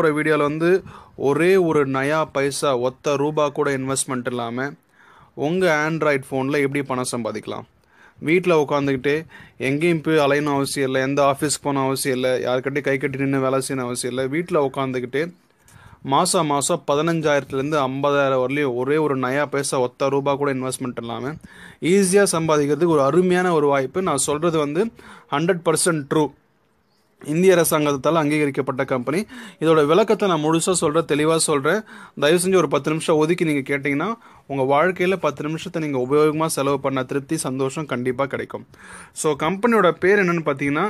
போகிற வீடியோவில் வந்து ஒரே ஒரு நயா பைசா ஒத்த ரூபா கூட இன்வெஸ்ட்மெண்ட் இல்லாமல் உங்கள் ஆண்ட்ராய்ட் ஃபோனில் எப்படி பணம் சம்பாதிக்கலாம் வீட்டில் உட்காந்துக்கிட்டே எங்கேயும் போய் அலையணும் அவசியம் இல்லை எந்த ஆஃபீஸ்க்கு போன அவசியம் இல்லை யாருக்கிட்டே கை கட்டி நின்று வேலை செய்யணும் அவசியம் இல்லை வீட்டில் உட்காந்துக்கிட்டு மாதம் மாதம் பதினஞ்சாயிரத்துலேருந்து ஐம்பதாயிரம் வரலையும் ஒரே ஒரு நயா பைசா ஒத்த ரூபா கூட இன்வெஸ்ட்மெண்ட் இல்லாமல் ஈஸியாக சம்பாதிக்கிறதுக்கு ஒரு அருமையான ஒரு வாய்ப்பு நான் சொல்கிறது வந்து ஹண்ட்ரட் பர்சன்ட் ட்ரூ இந்திய அரசாங்கத்தால் அங்கீகரிக்கப்பட்ட கம்பெனி இதோட விளக்கத்தை நான் முழுசாக சொல்கிறேன் தெளிவாக சொல்கிறேன் தயவு செஞ்சு ஒரு பத்து நிமிஷம் ஒதுக்கி நீங்கள் கேட்டிங்கன்னா உங்கள் வாழ்க்கையில் பத்து நிமிஷத்தை நீங்கள் உபயோகமாக செலவு பண்ண திருப்தி சந்தோஷம் கண்டிப்பாக கிடைக்கும் ஸோ கம்பெனியோட பேர் என்னென்னு பார்த்தீங்கன்னா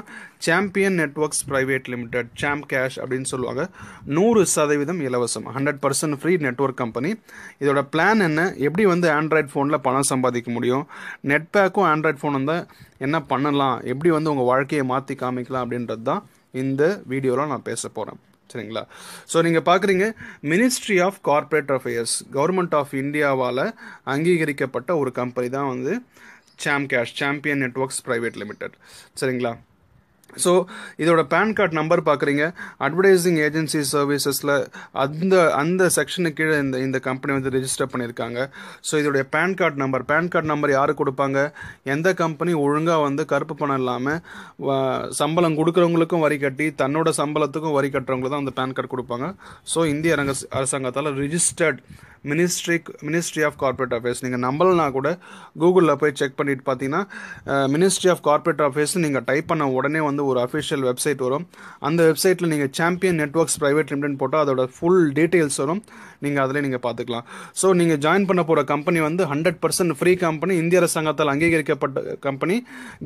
champion networks private limited champ cash அப்படின்னு சொல்லுவாங்க நூறு சதவீதம் இலவசம் hundred percent free network company இதோட பிளான் என்ன எப்படி வந்து ஆண்ட்ராய்ட் ஃபோனில் பணம் சம்பாதிக்க முடியும் நெட்பேக்கும் ஆண்ட்ராய்ட் ஃபோன் வந்து என்ன பண்ணலாம் எப்படி வந்து உங்கள் வாழ்க்கையை மாற்றி காமிக்கலாம் அப்படின்றது தான் இந்த வீடியோவில் நான் பேச போகிறேன் சரிங்களா ஸோ நீங்கள் பார்க்குறீங்க ministry of corporate affairs government of இந்தியாவால் அங்கீகரிக்கப்பட்ட ஒரு கம்பெனி தான் வந்து champ cash champion networks private limited சரிங்களா ஸோ இதோட பேன் கார்டு நம்பர் பார்க்குறீங்க அட்வர்டைஸிங் ஏஜென்சி சர்வீசஸில் அந்த அந்த செக்ஷனு கீழே இந்த இந்த கம்பெனி வந்து ரிஜிஸ்டர் பண்ணியிருக்காங்க ஸோ இதோடைய PAN card number PAN card number யார் கொடுப்பாங்க எந்த கம்பெனி ஒழுங்காக வந்து கருப்பு பணம் இல்லாமல் சம்பளம் கொடுக்குறவங்களுக்கும் வரி கட்டி தன்னோட சம்பளத்துக்கும் வரி கட்டுறவங்களுக்கு தான் அந்த பேன் கார்டு கொடுப்பாங்க ஸோ இந்திய அரங்க அரசாங்கத்தால் registered ministry ministry of corporate affairs நீங்கள் நம்பலனா கூட கூகுளில் போய் செக் பண்ணிட்டு பார்த்தீங்கன்னா மினிஸ்ட்ரி ஆஃப் கார்பரேட் அஃபேர்ஸ் நீங்கள் டைப் பண்ண உடனே வந்து வந்து ஒரு அஃபிஷியல் வெப்சைட் வரும் அந்த வெப்சைட்டில் நீங்கள் சாம்பியன் நெட்ஒர்க்ஸ் ப்ரைவேட் லிமிடெட் போட்டால் அதோட ஃபுல் டீட்டெயில்ஸ் வரும் நீங்கள் அதில் நீங்கள் பார்த்துக்கலாம் ஸோ நீங்கள் ஜாயின் பண்ண போகிற கம்பெனி வந்து ஹண்ட்ரட் பர்சன்ட் ஃப்ரீ கம்பெனி இந்திய அரசாங்கத்தால் அங்கீகரிக்கப்பட்ட கம்பெனி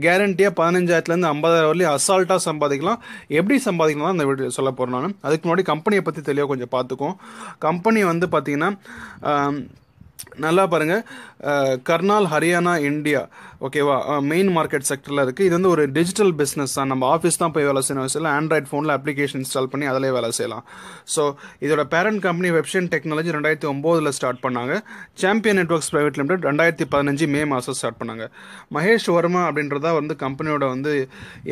கேரண்டியாக பதினஞ்சாயிரத்துலேருந்து ஐம்பதாயிரம் வரலையும் அசால்ட்டாக சம்பாதிக்கலாம் எப்படி சம்பாதிக்கலாம் அந்த வீடியோ சொல்ல போகிறேன் நான் அதுக்கு முன்னாடி கம்பெனியை பற்றி தெளிவாக கொஞ்சம் பார்த்துக்கும் கம்பெனி வந்து பார்த்திங்கன்னா நல்லா பாருங்கள் கர்னால் ஹரியானா இந்தியா ஓகேவா மெயின் மார்க்கெட் செக்டரில் இருக்குது இது வந்து ஒரு டிஜிட்டல் பிஸ்னஸ் தான் நம்ம ஆஃபீஸ் தான் போய் வேலை செய்யணும் அவசியம் ஆண்ட்ராய்ட் ஃபோனில் அப்ளிகேஷன் இன்ஸ்டால் பண்ணி அதிலே வேலை செய்யலாம் ஸோ இதோட பேரண்ட் கம்பெனி வெப்சைன் டெக்னாலஜி ரெண்டாயிரத்தி ஒம்போதில் ஸ்டார்ட் பண்ணாங்க சாம்பியன் நெட்ஒர்க்ஸ் ப்ரைவேட் லிமிடெட் ரெண்டாயிரத்தி பதினஞ்சு மே மாதம் ஸ்டார்ட் பண்ணாங்க மகேஷ் வர்மா அப்படின்றதா வந்து கம்பெனியோட வந்து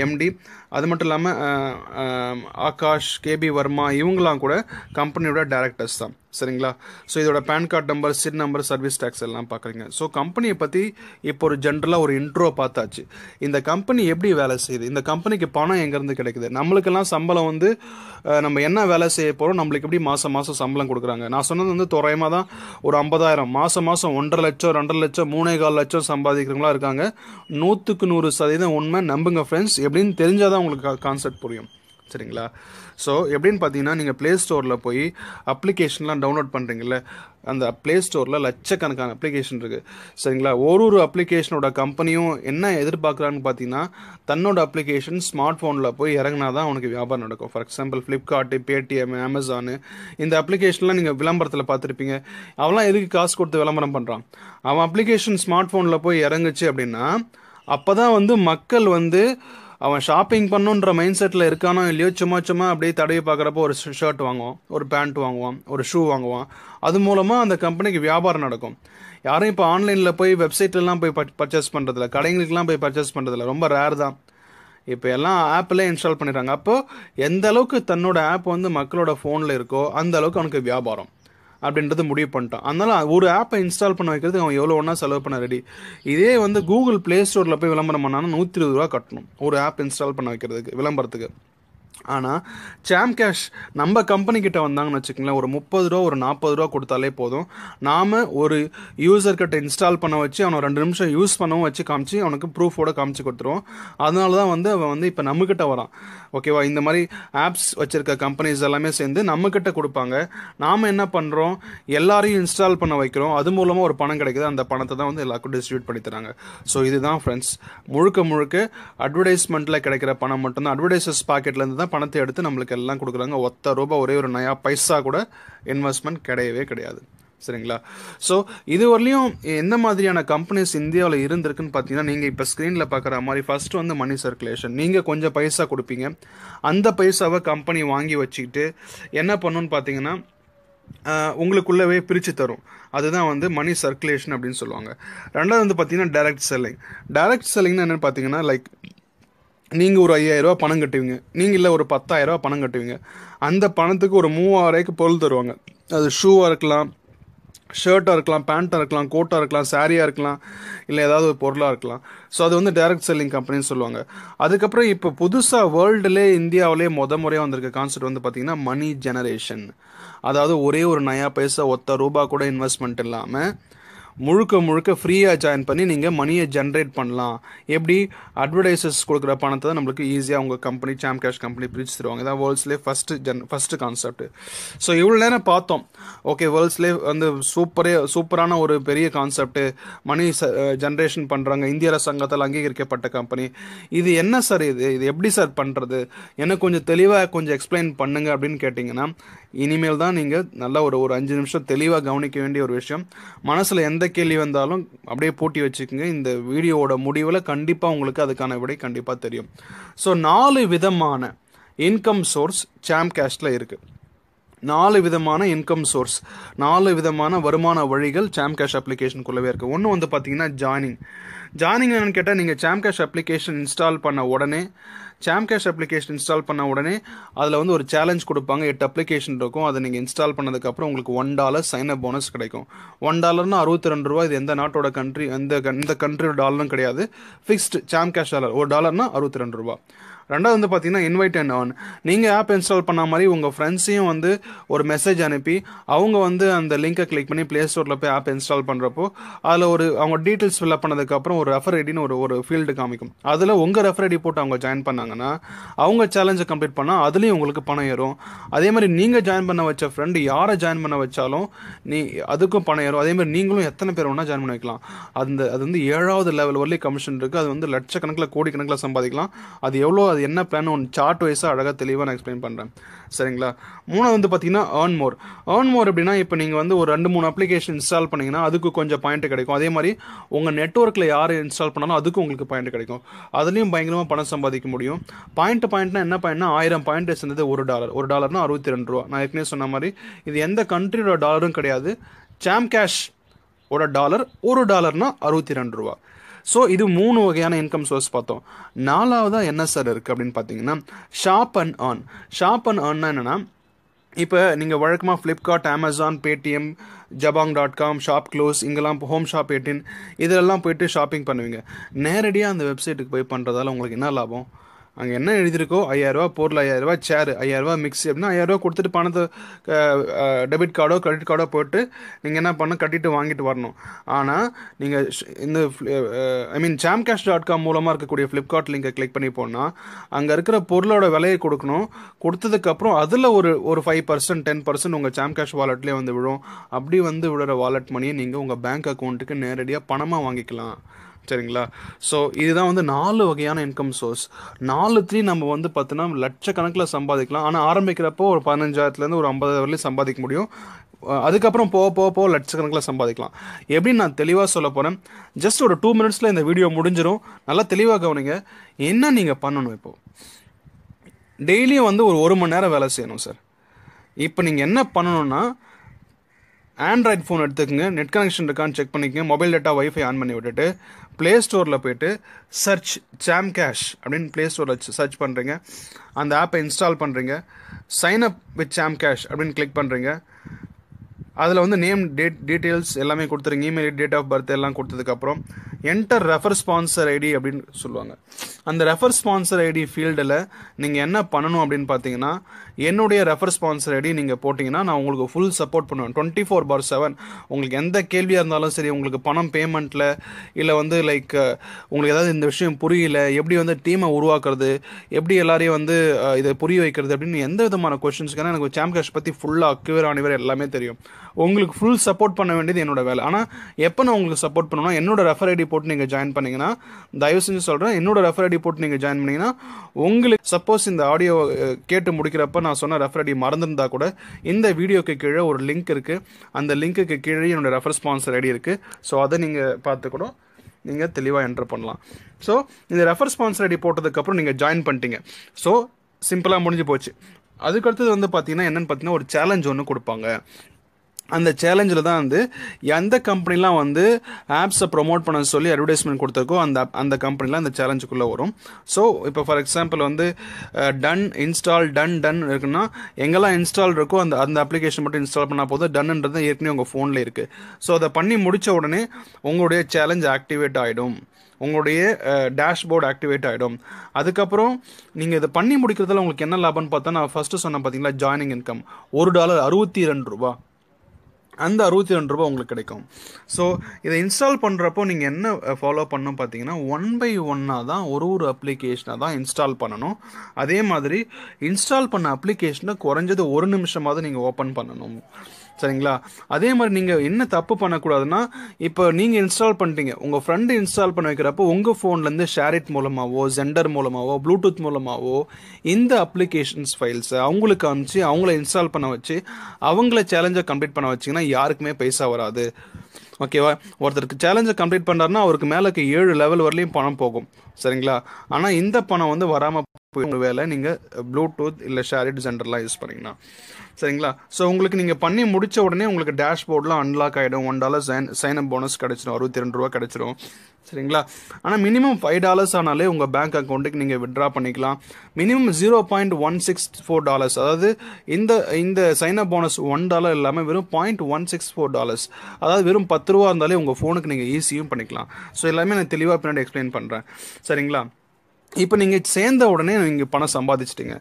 எம்டி அது மட்டும் இல்லாமல் ஆகாஷ் கேபி வர்மா இவங்களாம் கூட கம்பெனியோட டேரக்டர்ஸ் தான் சரிங்களா ஸோ இதோட பேன் கார்டு நம்பர் சிட் நம்பர் சர்வீஸ் டேக்ஸ் எல்லாம் பார்க்குறீங்க ஸோ கம்பெனியை பற்றி இப்போ ஒரு ஜென்ரலாக ஒரு இன்ட்ரோ பார்த்தாச்சு இந்த கம்பெனி எப்படி வேலை செய்யுது இந்த கம்பெனிக்கு பணம் எங்கேருந்து கிடைக்குது நம்மளுக்கெல்லாம் சம்பளம் வந்து நம்ம என்ன வேலை செய்ய போகிறோம் நம்மளுக்கு எப்படி மாதம் மாதம் சம்பளம் கொடுக்குறாங்க நான் சொன்னது வந்து தோராயமாக தான் ஒரு ஐம்பதாயிரம் மாதம் மாதம் ஒன்றரை லட்சம் ரெண்டரை லட்சம் மூணே கால் லட்சம் சம்பாதிக்கிறவங்களா இருக்காங்க நூற்றுக்கு நூறு சதவீதம் உண்மை நம்புங்க ஃப்ரெண்ட்ஸ் எப்படின்னு தெரிஞ்சால் தான் உங்களுக்கு கான்செப்ட் புரியும் சரிங்களா ஸோ எப்படின்னு பார்த்தீங்கன்னா நீங்கள் ப்ளே ஸ்டோரில் போய் அப்ளிகேஷன்லாம் டவுன்லோட் பண்ணுறீங்கல்ல அந்த ப்ளே ஸ்டோரில் லட்சக்கணக்கான அப்ளிகேஷன் இருக்குது சரிங்களா ஒரு ஒரு அப்ளிகேஷனோட கம்பெனியும் என்ன எதிர்பார்க்குறான்னு பார்த்தீங்கன்னா தன்னோட அப்ளிகேஷன் ஸ்மார்ட் ஃபோனில் போய் இறங்கினா தான் அவனுக்கு வியாபாரம் நடக்கும் for example Flipkart Paytm Amazon இந்த அப்ளிகேஷன்லாம் நீங்கள் விளம்பரத்தில் பார்த்துருப்பீங்க அவெல்லாம் எதுக்கு காசு கொடுத்து விளம்பரம் பண்ணுறான் அவன் அப்ளிகேஷன் ஸ்மார்ட் ஃபோனில் போய் இறங்குச்சு அப்படின்னா அப்போ தான் வந்து மக்கள் வந்து அவன் ஷாப்பிங் பண்ணுன்ற மைண்ட் செட்டில் இருக்கானோ இல்லையோ சும்மா சும்மா அப்படியே தடவி பார்க்குறப்ப ஒரு ஷர்ட் வாங்குவான் ஒரு பேண்ட் வாங்குவான் ஒரு ஷூ வாங்குவான் அது மூலமாக அந்த கம்பெனிக்கு வியாபாரம் நடக்கும் யாரும் இப்போ ஆன்லைனில் போய் வெப்சைட்லாம் போய் பர்ச்சேஸ் பண்ணுறதில்ல கடைங்களுக்கெல்லாம் போய் பர்ச்சேஸ் பண்ணுறதில்ல ரொம்ப ரேர் தான் இப்போ எல்லாம் ஆப்பில் இன்ஸ்டால் பண்ணிடுறாங்க அப்போது எந்த அளவுக்கு தன்னோட ஆப் வந்து மக்களோட ஃபோனில் இருக்கோ அந்த அளவுக்கு அவனுக்கு வியாபாரம் அப்படின்றது முடிவு பண்ணிட்டான் அதனால் ஒரு ஆப்பை இன்ஸ்டால் பண்ண வைக்கிறதுக்கு அவன் எவ்வளோ ஒன்றா செலவு பண்ண ரெடி இதே வந்து கூகுள் ப்ளே ஸ்டோரில் போய் விளம்பரம் பண்ணான்னா நூற்றி இருபது ரூபா கட்டணும் ஒரு ஆப் இன்ஸ்டால் பண்ண வைக்கிறதுக்கு விளம்பரத்துக்கு ஆனால் சாம் கேஷ் நம்ம கம்பெனிக்கிட்ட வந்தாங்கன்னு வச்சுக்கோங்களேன் ஒரு முப்பது ரூபா ஒரு நாற்பது ரூபா கொடுத்தாலே போதும் நாம் ஒரு யூசர்கிட்ட இன்ஸ்டால் பண்ண வச்சு அவனை ரெண்டு நிமிஷம் யூஸ் பண்ணவும் வச்சு காமிச்சு அவனுக்கு ப்ரூஃபோடு காமிச்சு கொடுத்துருவோம் அதனால தான் வந்து அவன் வந்து இப்போ நம்மக்கிட்ட வரான் ஓகேவா இந்த மாதிரி ஆப்ஸ் வச்சுருக்க கம்பெனிஸ் எல்லாமே சேர்ந்து நம்மக்கிட்ட கொடுப்பாங்க நாம் என்ன பண்ணுறோம் எல்லாரையும் இன்ஸ்டால் பண்ண வைக்கிறோம் அது மூலமாக ஒரு பணம் கிடைக்குது அந்த பணத்தை தான் வந்து எல்லாருக்கும் டிஸ்ட்ரிபியூட் பண்ணி தராங்க ஸோ இதுதான் ஃப்ரெண்ட்ஸ் முழுக்க முழுக்க அட்வர்டைஸ்மெண்ட்டில் கிடைக்கிற பணம் மட்டும்தான் அட்வர்டைஸஸ் பாக்கெட்லேருந்து தான் பணத்தை எடுத்து நம்மளுக்கு எல்லாம் கொடுக்குறாங்க ஒத்த ரூபாய் ஒரே ஒரு நயா பைசா கூட இன்வெஸ்ட்மெண்ட் கிடையவே கிடையாது சரிங்களா ஸோ இதுவரையிலையும் எந்த மாதிரியான கம்பெனிஸ் இந்தியாவில் இருந்திருக்குன்னு பார்த்தீங்கன்னா நீங்கள் இப்போ ஸ்க்ரீனில் பார்க்குற மாதிரி ஃபஸ்ட்டு வந்து மணி சர்க்குலேஷன் நீங்கள் கொஞ்சம் பைசா கொடுப்பீங்க அந்த பைசாவை கம்பெனி வாங்கி வச்சுக்கிட்டு என்ன பண்ணுன்னு பார்த்தீங்கன்னா உங்களுக்குள்ளவே பிரித்து தரும் அதுதான் வந்து மணி சர்க்குலேஷன் அப்படின்னு சொல்லுவாங்க ரெண்டாவது வந்து பார்த்தீங்கன்னா டைரக்ட் செல்லிங் டைரக்ட் செல்லிங்னா என்னென்னு பார்த்தீங்கன்னா லைக் நீங்கள் ஒரு ரூபா பணம் கட்டுவீங்க நீங்கள் இல்லை ஒரு ரூபா பணம் கட்டுவீங்க அந்த பணத்துக்கு ஒரு மூவாயிரக்கு பொருள் தருவாங்க அது ஷூவாக இருக்கலாம் ஷர்ட்டாக இருக்கலாம் பேண்ட்டாக இருக்கலாம் கோட்டாக இருக்கலாம் சாரியாக இருக்கலாம் இல்லை ஏதாவது ஒரு பொருளாக இருக்கலாம் ஸோ அது வந்து டைரக்ட் செல்லிங் கம்பெனின்னு சொல்லுவாங்க அதுக்கப்புறம் இப்போ புதுசாக வேர்ல்டுலே இந்தியாவிலே முத முறையாக வந்திருக்க கான்செப்ட் வந்து பார்த்திங்கன்னா மணி ஜெனரேஷன் அதாவது ஒரே ஒரு நயா பைசா ஒத்த ரூபா கூட இன்வெஸ்ட்மெண்ட் இல்லாமல் முழுக்க முழுக்க ஃப்ரீயாக ஜாயின் பண்ணி நீங்கள் மணியை ஜென்ரேட் பண்ணலாம் எப்படி அட்வர்டைசர்ஸ் கொடுக்குற பணத்தை தான் நம்மளுக்கு ஈஸியாக உங்கள் கம்பெனி சாம் கேஷ் கம்பெனி பிரிச்சு தருவாங்க இதான் வேர்ல்ட்ஸ்லேயே first gen first concept so இவ்வளோ நேரம் பார்த்தோம் ஓகே வேர்ல்ட்ஸ்லேயே வந்து சூப்பரே சூப்பரான ஒரு பெரிய கான்செப்ட்டு மணி ஜென்ரேஷன் பண்ணுறாங்க இந்திய அரசாங்கத்தால் அங்கீகரிக்கப்பட்ட கம்பெனி இது என்ன சார் இது இது எப்படி சார் பண்ணுறது எனக்கு கொஞ்சம் தெளிவாக கொஞ்சம் எக்ஸ்பிளைன் பண்ணுங்க அப்படின்னு கேட்டிங்கன்னா இனிமேல் தான் நீங்கள் நல்லா ஒரு ஒரு அஞ்சு நிமிஷம் தெளிவாக கவனிக்க வேண்டிய ஒரு விஷயம் மனசில் எந்த கேள்வி வந்தாலும் அப்படியே பூட்டி வச்சுக்கோங்க இந்த வீடியோவோட முடிவில் கண்டிப்பாக உங்களுக்கு அதுக்கான விடை கண்டிப்பாக தெரியும் ஸோ நாலு விதமான இன்கம் சோர்ஸ் சாம் கேஷில் இருக்குது நாலு விதமான இன்கம் சோர்ஸ் நாலு விதமான வருமான வழிகள் சாம் கேஷ் அப்ளிகேஷனுக்குள்ளவே இருக்குது ஒன்று வந்து பார்த்திங்கன்னா ஜாயினிங் ஜானிங் என்னன்னு கேட்டால் நீங்கள் கேஷ் அப்ளிகேஷன் இன்ஸ்டால் பண்ண உடனே கேஷ் அப்ளிகேஷன் இன்ஸ்டால் பண்ண உடனே அதில் வந்து ஒரு சேலஞ்ச் கொடுப்பாங்க எட்டு அப்ளிகேஷன் இருக்கும் அதை நீங்கள் இன்ஸ்டால் பண்ணதுக்கப்புறம் உங்களுக்கு one dollar sign up bonus கிடைக்கும் ஒன் டாலர்னா அறுபத்தி ரெண்டு ரூபா இது எந்த நாட்டோட கண்ட்ரி எந்த எந்த கண்ட்ரியோட டாலரும் கிடையாது ஃபிக்ஸ்டு சாம் கேஷ் டாலர் ஒரு டாலர்னா அறுபத்தி ரெண்டு ரூபா ரெண்டாவது வந்து பார்த்தீங்கன்னா இன்வைட் அண்ட் ஆன் நீங்கள் ஆப் இன்ஸ்டால் பண்ண மாதிரி உங்கள் ஃப்ரெண்ட்ஸையும் வந்து ஒரு மெசேஜ் அனுப்பி அவங்க வந்து அந்த லிங்கை கிளிக் பண்ணி ப்ளே ஸ்டோரில் போய் ஆப் இன்ஸ்டால் பண்ணுறப்போ அதில் ஒரு அவங்க டீட்டெயில்ஸ் ஃபில்அப் பண்ணதுக்கப்புறம் ஒரு ரெஃபர் ஐடினு ஒரு ஒரு ஃபீல்டு காமிக்கும் அதில் உங்கள் ரெஃபர் ஐடி போட்டு அவங்க ஜாயின் பண்ணாங்கன்னா அவங்க சேலஞ்சை கம்ப்ளீட் பண்ணால் அதுலேயும் உங்களுக்கு பணம் ஏறும் அதே மாதிரி நீங்கள் ஜாயின் பண்ண வச்ச ஃப்ரெண்டு யாரை ஜாயின் பண்ண வச்சாலும் நீ அதுக்கும் பணம் ஏறும் அதே மாதிரி நீங்களும் எத்தனை பேர் வேணால் ஜாயின் பண்ண வைக்கலாம் அந்த அது வந்து ஏழாவது லெவல் வரலையும் கமிஷன் இருக்குது அது வந்து லட்சக்கணக்கில் கோடிக்கணக்கில் சம்பாதிக்கலாம் அது எவ்வளோ அது அது என்ன பிளான் ஒன்று சார்ட் வைஸாக அழகாக தெளிவாக நான் எக்ஸ்பிளைன் பண்ணுறேன் சரிங்களா மூணாவது வந்து பார்த்தீங்கன்னா ஏர்ன் மோர் ஏர்ன் மோர் அப்படின்னா இப்போ நீங்கள் வந்து ஒரு ரெண்டு மூணு அப்ளிகேஷன் இன்ஸ்டால் பண்ணிங்கன்னா அதுக்கு கொஞ்சம் பாயிண்ட் கிடைக்கும் அதே மாதிரி உங்கள் நெட்ஒர்க்கில் யார் இன்ஸ்டால் பண்ணாலும் அதுக்கு உங்களுக்கு பாயிண்ட் கிடைக்கும் அதுலேயும் பயங்கரமாக பணம் சம்பாதிக்க முடியும் பாயிண்ட் பாயிண்ட்னா என்ன பாயிண்ட்னா ஆயிரம் பாயிண்ட் சேர்ந்தது ஒரு டாலர் ஒரு டாலர்னா அறுபத்தி ரெண்டு ரூபா நான் ஏற்கனவே சொன்ன மாதிரி இது எந்த கண்ட்ரியோட டாலரும் கிடையாது சாம் கேஷ் ஓட டாலர் ஒரு டாலர்னா அறுபத்தி ரெண்டு ரூபா ஸோ இது மூணு வகையான இன்கம் சோர்ஸ் பார்த்தோம் நாலாவதாக என்ன சார் இருக்குது அப்படின்னு பார்த்தீங்கன்னா shop and earn shop and ஆன்னா என்னென்னா இப்போ நீங்கள் வழக்கமாக Flipkart Amazon Paytm Jabong dot com shop clues இங்கெல்லாம் ஹோம் ஷாப் எயிட்டின் இதிலெல்லாம் போயிட்டு ஷாப்பிங் பண்ணுவீங்க நேரடியாக அந்த வெப்சைட்டுக்கு போய் பண்ணுறதால உங்களுக்கு என்ன லாபம் அங்கே என்ன எழுதியிருக்கோ ஐயாயிரரூபா பொருள் ஐயாயிரரூபா சேர் ஐயாயிரரூபா மிக்ஸி அப்படின்னா ஐயாயிரரூபா கொடுத்துட்டு பணத்தை டெபிட் கார்டோ கிரெடிட் கார்டோ போட்டு நீங்கள் என்ன பண்ண கட்டிட்டு வாங்கிட்டு வரணும் ஆனால் நீங்கள் இந்த I mean champ cash dot com மூலமாக இருக்கக்கூடிய ஃப்ளிப்கார்ட் லிங்கை கிளிக் பண்ணி போனால் அங்கே இருக்கிற பொருளோட விலையை கொடுக்கணும் கொடுத்ததுக்கப்புறம் அதில் ஒரு ஒரு ஃபைவ் பர்சன்ட் டென் பர்சன்ட் உங்கள் சாம் கேஷ் வாலெட்லேயே வந்து விழும் அப்படி வந்து விடுற வாலெட் மணியை நீங்கள் உங்கள் பேங்க் அக்கௌண்ட்டுக்கு நேரடியாக பணமாக வாங்கிக்கலாம் சரிங்களா ஸோ இதுதான் வந்து நாலு வகையான இன்கம் சோர்ஸ் த்ரீ நம்ம வந்து பார்த்தோன்னா லட்சக்கணக்கில் சம்பாதிக்கலாம் ஆனால் ஆரம்பிக்கிறப்போ ஒரு பதினஞ்சாயிரத்துலேருந்து ஒரு ஐம்பதாயிரம் வரலையும் சம்பாதிக்க முடியும் அதுக்கப்புறம் போக போக போக லட்சக்கணக்கில் சம்பாதிக்கலாம் எப்படின்னு நான் தெளிவாக சொல்ல போகிறேன் ஜஸ்ட் ஒரு டூ மினிட்ஸில் இந்த வீடியோ முடிஞ்சிடும் நல்லா தெளிவாக கவனிங்க என்ன நீங்கள் பண்ணணும் இப்போது டெய்லியும் வந்து ஒரு ஒரு மணி நேரம் வேலை செய்யணும் சார் இப்போ நீங்கள் என்ன பண்ணணும்னா ஆண்ட்ராய்ட் ஃபோன் எடுத்துக்கங்க நெட் கனெக்ஷன் இருக்கான்னு செக் பண்ணிக்கங்க மொபைல் டேட்டா ஒய்ஃபை ஆன் பண்ணி விட்டுட்டு ப்ளே ஸ்டோரில் போய்ட்டு சர்ச் சாம் கேஷ் அப்படின்னு ப்ளே ஸ்டோரில் சர்ச் பண்ணுறீங்க அந்த ஆப்பை இன்ஸ்டால் பண்ணுறீங்க sign up with champ cash அப்படின்னு கிளிக் பண்ணுறீங்க அதில் வந்து நேம் டேட் டீட்டெயில்ஸ் எல்லாமே கொடுத்துருங்க இமெயில் டேட் ஆஃப் பர்த் எல்லாம் கொடுத்ததுக்கப்புறம் என்டர் ரெஃபர் ஸ்பான்சர் ஐடி அப்படின்னு சொல்லுவாங்க அந்த ரெஃபர் ஸ்பான்சர் ஐடி ஃபீல்டில் நீங்கள் என்ன பண்ணணும் அப்படின்னு பார்த்தீங்கன்னா என்னுடைய ரெஃபர் ஸ்பான்சர் ஐடி நீங்கள் போட்டிங்கன்னா நான் உங்களுக்கு ஃபுல் சப்போர்ட் பண்ணுவேன் டுவெண்ட்டி ஃபோர் பார் செவன் உங்களுக்கு எந்த கேள்வியாக இருந்தாலும் சரி உங்களுக்கு பணம் பேமெண்ட்டில் இல்லை வந்து லைக் உங்களுக்கு ஏதாவது இந்த விஷயம் புரியல எப்படி வந்து டீமை உருவாக்குறது எப்படி எல்லாரையும் வந்து இதை புரிய வைக்கிறது அப்படின்னு எந்த விதமான கொஷின்ஸ்க்கான எனக்கு சாம் கேஷ் பற்றி ஃபுல்லாக அக்யூர் ஆனிவர் எல்லாமே தெரியும் உங்களுக்கு ஃபுல் சப்போர்ட் பண்ண வேண்டியது என்னோட வேலை ஆனால் எப்போ நான் உங்களுக்கு சப்போர்ட் பண்ணணும்னா என்னோட ரெஃபர் ஐடி போட்டு நீங்கள் ஜாயின் பண்ணிங்கன்னா தயவு செஞ்சு சொல்கிறேன் என்னோட ரெஃபர் ஐடி போட்டு நீங்கள் ஜாயின் பண்ணிங்கன்னா உங்களுக்கு சப்போஸ் இந்த ஆடியோ கேட்டு முடிக்கிறப்ப நான் நான் சொன்ன ரெஃபர் ஐடி மறந்துருந்தா கூட இந்த வீடியோக்கு கீழே ஒரு லிங்க் இருக்குது அந்த லிங்க்குக்கு கீழே என்னோடய ரெஃபர் ஸ்பான்சர் ஐடி இருக்குது ஸோ அதை நீங்கள் பார்த்துக்கணும் நீங்கள் தெளிவாக என்டர் பண்ணலாம் ஸோ இந்த ரெஃபர் ஸ்பான்சர் ஐடி போட்டதுக்கப்புறம் நீங்கள் ஜாயின் பண்ணிட்டீங்க ஸோ சிம்பிளாக முடிஞ்சு போச்சு அதுக்கடுத்தது வந்து பார்த்தீங்கன்னா என்னென்னு பார்த்தீங்கன்னா ஒரு சேலஞ்ச் ஒன்று கொடுப்பாங்க அந்த சேலஞ்சில் தான் வந்து எந்த கம்பெனிலாம் வந்து ஆப்ஸை ப்ரொமோட் பண்ண சொல்லி அட்வர்டைஸ்மெண்ட் கொடுத்துருக்கோ அந்த அந்த கம்பெனிலாம் அந்த சேலஞ்சுக்குள்ளே வரும் ஸோ இப்போ ஃபார் எக்ஸாம்பிள் வந்து டன் இன்ஸ்டால் டன் டன் இருக்குன்னா எங்கெல்லாம் இன்ஸ்டால் இருக்கோ அந்த அந்த அப்ளிகேஷன் மட்டும் இன்ஸ்டால் பண்ணால் போதும் டன்ன்றது ஏற்கனவே உங்கள் ஃபோனில் இருக்குது ஸோ அதை பண்ணி முடித்த உடனே உங்களுடைய சேலஞ்ச் ஆக்டிவேட் ஆகிடும் உங்களுடைய டேஷ்போர்டு ஆக்டிவேட் ஆகிடும் அதுக்கப்புறம் நீங்கள் இதை பண்ணி முடிக்கிறதுல உங்களுக்கு என்ன லாபம்னு பார்த்தா நான் ஃபஸ்ட்டு சொன்னேன் பார்த்தீங்களா ஜாயினிங் இன்கம் ஒரு டாலர் அறுபத்தி ரெண்டு ரூபா அந்த அறுபத்தி ரெண்டு ரூபா உங்களுக்கு கிடைக்கும் ஸோ இதை இன்ஸ்டால் பண்ணுறப்போ நீங்கள் என்ன ஃபாலோ பண்ணணும் பார்த்தீங்கன்னா ஒன் பை ஒன்னாக தான் ஒரு ஒரு அப்ளிகேஷனாக தான் இன்ஸ்டால் பண்ணணும் அதே மாதிரி இன்ஸ்டால் பண்ண அப்ளிகேஷனை குறைஞ்சது ஒரு நிமிஷமாவது நீங்கள் ஓப்பன் பண்ணணும் சரிங்களா அதே மாதிரி நீங்கள் என்ன தப்பு பண்ணக்கூடாதுன்னா இப்போ நீங்கள் இன்ஸ்டால் பண்ணிட்டீங்க உங்கள் ஃப்ரெண்டு இன்ஸ்டால் பண்ண வைக்கிறப்போ உங்கள் ஃபோன்லேருந்து ஷேரிட் மூலமாகவோ ஜெண்டர் மூலமாகவோ ப்ளூடூத் மூலமாகவோ இந்த அப்ளிகேஷன்ஸ் ஃபைல்ஸை அவங்களுக்கு அனுப்பிச்சு அவங்கள இன்ஸ்டால் பண்ண வச்சு அவங்கள சேலஞ்சை கம்ப்ளீட் பண்ண வச்சிங்கன்னா யாருக்குமே பைசா வராது ஓகேவா ஒருத்தருக்கு சேலஞ்சை கம்ப்ளீட் பண்ணுறாருன்னா அவருக்கு மேலே ஏழு லெவல் வரலையும் பணம் போகும் சரிங்களா ஆனால் இந்த பணம் வந்து வராமல் போயிடும் வேலை நீங்கள் ப்ளூடூத் இல்லை ஷேரிட் சென்டர்லாம் யூஸ் பண்ணிங்கன்னா சரிங்களா ஸோ உங்களுக்கு நீங்கள் பண்ணி முடிச்ச உடனே உங்களுக்கு டேஷ்போர்டில் அன்லாக் ஆகிடும் one dollar sign up bonus கிடச்சிரும் அறுபத்தி ரெண்டு ரூபா கிடச்சிரும் சரிங்களா ஆனால் மினிமம் ஃபைவ் டாலர்ஸ் ஆனாலே உங்கள் பேங்க் அக்கௌண்ட்டுக்கு நீங்கள் விட்ரா பண்ணிக்கலாம் minimum zero point one six four dollars அதாவது இந்த இந்த sign up bonus one dollar இல்லாமல் வெறும் point one six four dollars அதாவது வெறும் பத்து ரூபா இருந்தாலே உங்கள் ஃபோனுக்கு நீங்கள் ஈஸியும் பண்ணிக்கலாம் ஸோ எல்லாமே நான் தெளிவாக பின்னாடி எக்ஸ்பிளைன் பண்ணுறேன் சரிங்களா இப்போ நீங்கள் சேர்ந்த உடனே நீங்கள் பணம் சம்பாதிச்சிட்டிங்க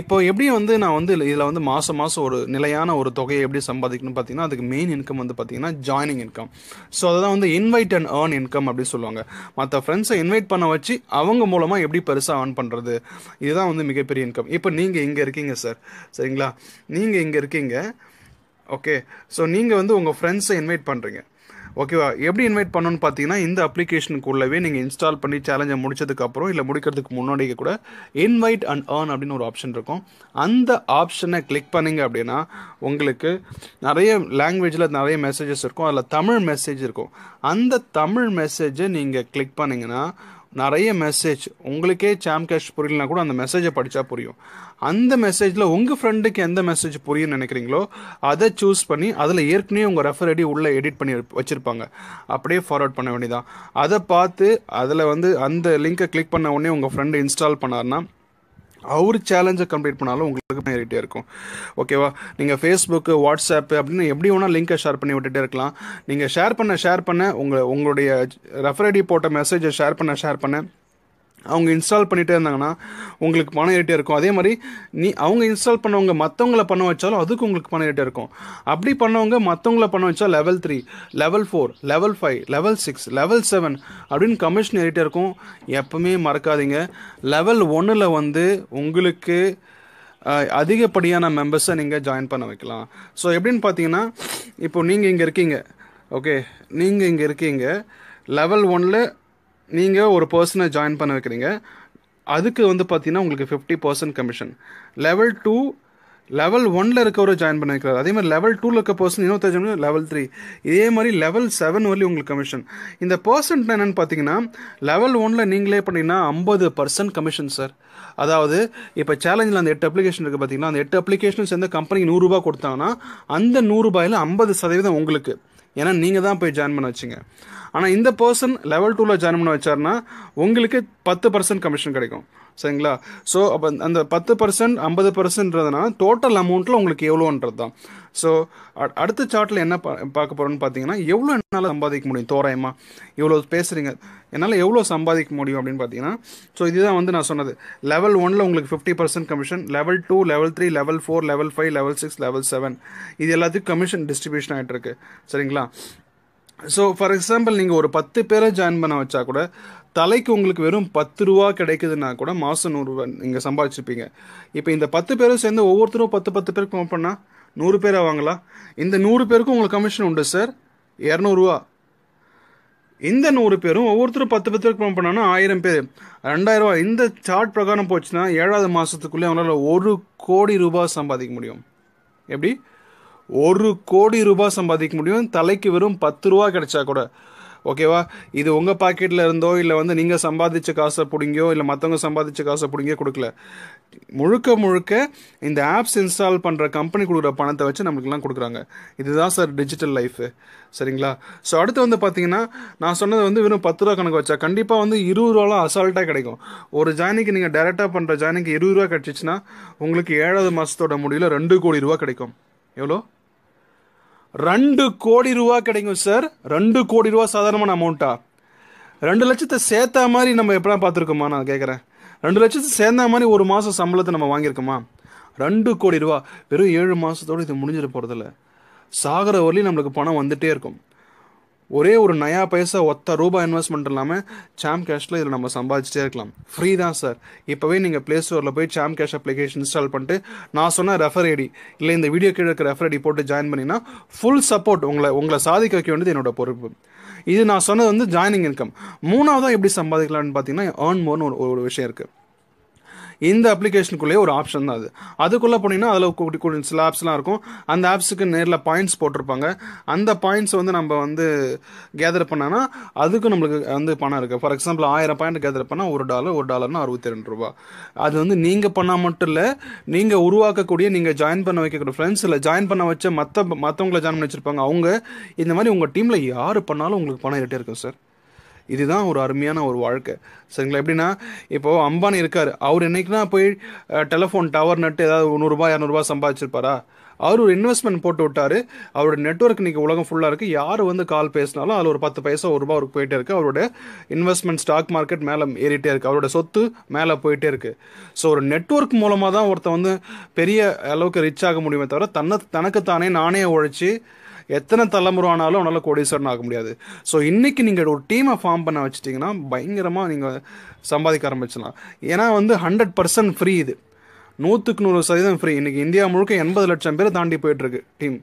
இப்போ எப்படி வந்து நான் வந்து இதில் வந்து மாதம் மாதம் ஒரு நிலையான ஒரு தொகையை எப்படி சம்பாதிக்கணும்னு பார்த்தீங்கன்னா அதுக்கு மெயின் இன்கம் வந்து பார்த்தீங்கன்னா ஜாயினிங் இன்கம் ஸோ அதுதான் வந்து இன்வைட் அண்ட் ஏர்ன் இன்கம் அப்படின்னு சொல்லுவாங்க மற்ற ஃப்ரெண்ட்ஸை இன்வைட் பண்ண வச்சு அவங்க மூலமாக எப்படி பெருசாக ஏர்ன் பண்ணுறது இதுதான் வந்து மிகப்பெரிய இன்கம் இப்போ நீங்கள் இங்கே இருக்கீங்க சார் சரிங்களா நீங்கள் இங்கே இருக்கீங்க ஓகே ஸோ நீங்கள் வந்து உங்கள் ஃப்ரெண்ட்ஸை இன்வைட் பண்ணுறீங்க ஓகேவா எப்படி இன்வைட் பண்ணணும்னு பார்த்தீங்கன்னா இந்த அப்ளிகேஷனுக்குள்ளவே நீங்கள் இன்ஸ்டால் பண்ணி சேலஞ்சை முடிச்சதுக்கப்புறம் இல்லை முடிக்கிறதுக்கு முன்னாடியே கூட இன்வைட் அண்ட் ஏர்ன் அப்படின்னு ஒரு ஆப்ஷன் இருக்கும் அந்த ஆப்ஷனை கிளிக் பண்ணிங்க அப்படின்னா உங்களுக்கு நிறைய லாங்குவேஜில் நிறைய மெசேஜஸ் இருக்கும் அதில் தமிழ் மெசேஜ் இருக்கும் அந்த தமிழ் மெசேஜை நீங்கள் கிளிக் பண்ணிங்கன்னா நிறைய மெசேஜ் உங்களுக்கே சாம் கேஷ் புரியலனா கூட அந்த மெசேஜை படித்தா புரியும் அந்த மெசேஜில் உங்கள் ஃப்ரெண்டுக்கு எந்த மெசேஜ் புரியும்னு நினைக்கிறீங்களோ அதை சூஸ் பண்ணி அதில் ஏற்கனவே உங்கள் ரெஃபர் ஐடி உள்ளே எடிட் பண்ணி வச்சுருப்பாங்க அப்படியே ஃபார்வர்ட் பண்ண வேண்டியதான் அதை பார்த்து அதில் வந்து அந்த லிங்க்கை கிளிக் பண்ண உடனே உங்கள் ஃப்ரெண்டு இன்ஸ்டால் பண்ணார்னா அவர் சேலஞ்சை கம்ப்ளீட் பண்ணாலும் உங்களுக்கு நேரிட்டே இருக்கும் ஓகேவா நீங்கள் ஃபேஸ்புக்கு வாட்ஸ்அப்பு அப்படின்னு எப்படி வேணால் லிங்க்கை ஷேர் பண்ணி விட்டுட்டே இருக்கலாம் நீங்கள் ஷேர் பண்ண ஷேர் பண்ண உங்கள் உங்களுடைய ரெஃபர் ஐடி போட்ட மெசேஜை ஷேர் பண்ண ஷேர் பண்ண அவங்க இன்ஸ்டால் பண்ணிகிட்டே இருந்தாங்கன்னா உங்களுக்கு பணம் ஏறிட்டே இருக்கும் அதே மாதிரி நீ அவங்க இன்ஸ்டால் பண்ணவங்க மற்றவங்கள பண்ண வச்சாலும் அதுக்கு உங்களுக்கு பணம் ஏறிட்டே இருக்கும் அப்படி பண்ணவங்க மற்றவங்கள பண்ண வச்சா level three level four level five level six level seven அப்படின்னு கமிஷன் ஏறிட்டே இருக்கும் எப்பவுமே மறக்காதீங்க லெவல் ஒன்னில் வந்து உங்களுக்கு அதிகப்படியான மெம்பர்ஸை நீங்கள் ஜாயின் பண்ண வைக்கலாம் ஸோ எப்படின்னு பார்த்தீங்கன்னா இப்போ நீங்கள் இங்கே இருக்கீங்க ஓகே நீங்கள் இங்கே இருக்கீங்க லெவல் ஒன்னில் நீங்கள் ஒரு பர்சனை ஜாயின் பண்ண வைக்கிறீங்க அதுக்கு வந்து பார்த்தீங்கன்னா உங்களுக்கு fifty percent commission level two level ஒனில் இருக்கவரை ஜாயின் பண்ண வைக்கிறார் அதே மாதிரி லெவல் டூவில் இருக்க பர்சன் இன்னொருத்தர் லெவல் த்ரீ இதே மாதிரி லெவல் செவன் வரலையும் உங்களுக்கு கமிஷன் இந்த பர்சன்ட் என்னென்னு பார்த்தீங்கன்னா லெவல் ஒனில் நீங்களே பண்ணிங்கன்னா ஐம்பது பர்சன்ட் கமிஷன் சார் அதாவது இப்போ சேலஞ்சில் அந்த எட்டு அப்ளிகேஷன் இருக்குது பார்த்தீங்கன்னா அந்த எட்டு அப்ளிகேஷன் சேர்ந்த கம்பெனிக்கு நூறுரூபா கொடுத்தாங்கன்னா அந்த நூறுரூபாயில் ஐம்பது சதவீதம் உங்களுக்கு ஏன்னா நீங்கள் தான் போய் ஜாயின் பண்ண வச்சிங்க ஆனால் இந்த பர்சன் லெவல் டூவில் ஜாயின் பண்ண வச்சார்னா உங்களுக்கு பத்து பர்சன்ட் கமிஷன் கிடைக்கும் சரிங்களா ஸோ அப்போ அந்த பத்து பர்சன்ட் ஐம்பது பர்சன்ட்றதுனா டோட்டல் அமௌண்ட்டில் உங்களுக்கு எவ்வளோன்றது தான் ஸோ அடுத்த சார்ட்டில் என்ன பா பார்க்க போகிறோன்னு பார்த்தீங்கன்னா எவ்வளோ என்னால் சம்பாதிக்க முடியும் தோராயமாக இவ்வளோ பேசுகிறீங்க என்னால் எவ்வளோ சம்பாதிக்க முடியும் அப்படின்னு பார்த்தீங்கன்னா ஸோ இதுதான் வந்து நான் சொன்னது லெவல் ஒனில் உங்களுக்கு fifty percent commission level two level three level four level five level six level seven இது எல்லாத்துக்கும் கமிஷன் டிஸ்ட்ரிபியூஷன் ஆகிட்டு இருக்கு சரிங்களா ஸோ ஃபார் எக்ஸாம்பிள் நீங்கள் ஒரு பத்து பேரை ஜாயின் பண்ண வச்சா கூட தலைக்கு உங்களுக்கு வெறும் பத்து ரூபா கிடைக்குதுன்னா கூட மாதம் நூறுரூவா நீங்கள் சம்பாதிச்சிருப்பீங்க இப்போ இந்த பத்து பேரும் சேர்ந்து ஒவ்வொருத்தரும் பத்து பத்து பேருக்கு கம்மி பண்ணால் நூறு பேர் ஆவாங்களா இந்த நூறு பேருக்கும் உங்களுக்கு கமிஷன் உண்டு சார் இரநூறுவா இந்த நூறு பேரும் ஒவ்வொருத்தரும் பத்து பத்து பேருக்கு பண்ணோம்னா ஆயிரம் பேர் ரெண்டாயிரரூவா இந்த சார்ட் பிரகாரம் போச்சுன்னா ஏழாவது மாதத்துக்குள்ளே அவங்களால ஒரு கோடி ரூபாய் சம்பாதிக்க முடியும் எப்படி ஒரு கோடி ரூபாய் சம்பாதிக்க முடியும் தலைக்கு வெறும் பத்து ரூபா கிடைச்சா கூட ஓகேவா இது உங்கள் பாக்கெட்டில் இருந்தோ இல்லை வந்து நீங்கள் சம்பாதிச்ச காசை பிடிங்கியோ இல்லை மற்றவங்க சம்பாதிச்ச காசை பிடிங்கியோ கொடுக்கல முழுக்க முழுக்க இந்த ஆப்ஸ் இன்ஸ்டால் பண்ணுற கம்பெனி கொடுக்குற பணத்தை வச்சு நம்மளுக்குலாம் கொடுக்குறாங்க இதுதான் சார் டிஜிட்டல் லைஃபு சரிங்களா ஸோ அடுத்து வந்து பார்த்தீங்கன்னா நான் சொன்னது வந்து வெறும் பத்து ரூபா கணக்கு வச்சா கண்டிப்பாக வந்து இருபது ரூபாலாம் அசால்ட்டாக கிடைக்கும் ஒரு ஜாயினிக்கு நீங்கள் டேரெக்டாக பண்ணுற ஜாயினிக்கு இருபது ரூபா கிடச்சிச்சின்னா உங்களுக்கு ஏழாவது மாதத்தோட முடியல ரெண்டு கோடி ரூபா கிடைக்கும் எவ்வளோ ரெண்டு கோடி ரூபா கிடைக்கும் சார் ரெண்டு கோடி ரூபா சாதாரணமான அமௌண்ட்டா ரெண்டு லட்சத்தை சேர்த்தா மாதிரி நம்ம எப்படா பார்த்துருக்கோமா நான் கேட்குறேன் ரெண்டு லட்சத்தை சேர்ந்தா மாதிரி ஒரு மாதம் சம்பளத்தை நம்ம வாங்கியிருக்கோமா ரெண்டு கோடி ரூபா வெறும் ஏழு மாதத்தோடு இது முடிஞ்சிட போகிறதில்ல சாகிற வரலையும் நம்மளுக்கு பணம் வந்துகிட்டே இருக்கும் ஒரே ஒரு நயா பைசா ஒத்த ரூபாய் இன்வெஸ்ட்மெண்ட் இல்லாமல் சாம் கேஷில் இதில் நம்ம சம்பாதிச்சிட்டே இருக்கலாம் ஃப்ரீ தான் சார் இப்போவே நீங்கள் ப்ளே ஸ்டோரில் போய் சாம் கேஷ் அப்ளிகேஷன் இன்ஸ்டால் பண்ணிட்டு நான் சொன்ன ரெஃபர் ஐடி இல்லை இந்த வீடியோ கீழே இருக்கிற ரெஃபர் ஐடி போட்டு ஜாயின் பண்ணினா ஃபுல் சப்போர்ட் உங்களை உங்களை சாதிக்க வைக்க வேண்டியது என்னோட பொறுப்பு இது நான் சொன்னது வந்து ஜாயினிங் இன்கம் மூணாவதாக எப்படி சம்பாதிக்கலாம்னு பார்த்தீங்கன்னா ஏர்ன் மோர்னு ஒரு ஒரு விஷயம் இருக்குது இந்த அப்ளிகேஷனுக்குள்ளேயே ஒரு ஆப்ஷன் தான் அது அதுக்குள்ளே போனீங்கன்னா அதில் சில ஆப்ஸ்லாம் இருக்கும் அந்த ஆப்ஸுக்கு நேரில் பாயிண்ட்ஸ் போட்டிருப்பாங்க அந்த பாயிண்ட்ஸ் வந்து நம்ம வந்து கேதர் பண்ணோன்னா அதுக்கு நம்மளுக்கு வந்து பணம் இருக்குது ஃபார் எக்ஸாம்பிள் ஆயிரம் பாயிண்ட் கேதர் பண்ணால் ஒரு டாலர் ஒரு டாலர்னா அறுபத்தி ரெண்டு ரூபா அது வந்து நீங்கள் பண்ணால் மட்டும் இல்லை நீங்கள் உருவாக்கக்கூடிய நீங்கள் ஜாயின் பண்ண வைக்கக்கூடிய ஃப்ரெண்ட்ஸ் இல்லை ஜாயின் பண்ண வச்ச மற்ற மற்றவங்களை ஜாயின் பண்ணி வச்சுருப்பாங்க அவங்க இந்த மாதிரி உங்கள் டீமில் யார் பண்ணாலும் உங்களுக்கு பணம் இருக்கும் சார் இதுதான் ஒரு அருமையான ஒரு வாழ்க்கை சரிங்களா எப்படின்னா இப்போ அம்பானி இருக்கார் அவர் என்றைக்குனா போய் டெலஃபோன் டவர் நட்டு ஏதாவது நூறுரூபா இரநூறுபா சம்பாதிச்சிருப்பாரா அவர் ஒரு இன்வெஸ்ட்மெண்ட் போட்டு விட்டாரு அவரோட நெட்ஒர்க் இன்னைக்கு உலகம் ஃபுல்லாக இருக்குது யார் வந்து கால் பேசினாலும் அதில் ஒரு பத்து பைசா ஒரு ரூபா அவருக்கு போயிட்டே இருக்குது அவரோட இன்வெஸ்ட்மெண்ட் ஸ்டாக் மார்க்கெட் மேலே ஏறிட்டே இருக்குது அவரோட சொத்து மேலே போயிட்டே இருக்குது ஸோ ஒரு நெட்ஒர்க் மூலமாக தான் ஒருத்தன் வந்து பெரிய அளவுக்கு ரிச் ஆக முடியுமே தவிர தன்னை தனக்கு தானே நானே உழைச்சி எத்தனை தலைமுறை ஆனாலும் உன்னால் கோடீஸ்வரன் ஆக முடியாது ஸோ இன்றைக்கி நீங்கள் ஒரு டீமை ஃபார்ம் பண்ண வச்சுட்டிங்கன்னா பயங்கரமாக நீங்கள் சம்பாதிக்க ஆரம்பிச்சிடலாம் ஏன்னா வந்து ஹண்ட்ரட் பர்சன்ட் ஃப்ரீ இது நூற்றுக்கு நூறு சதவீதம் ஃப்ரீ இன்றைக்கி இந்தியா முழுக்க எண்பது லட்சம் பேர் தாண்டி போயிட்டுருக்கு டீம்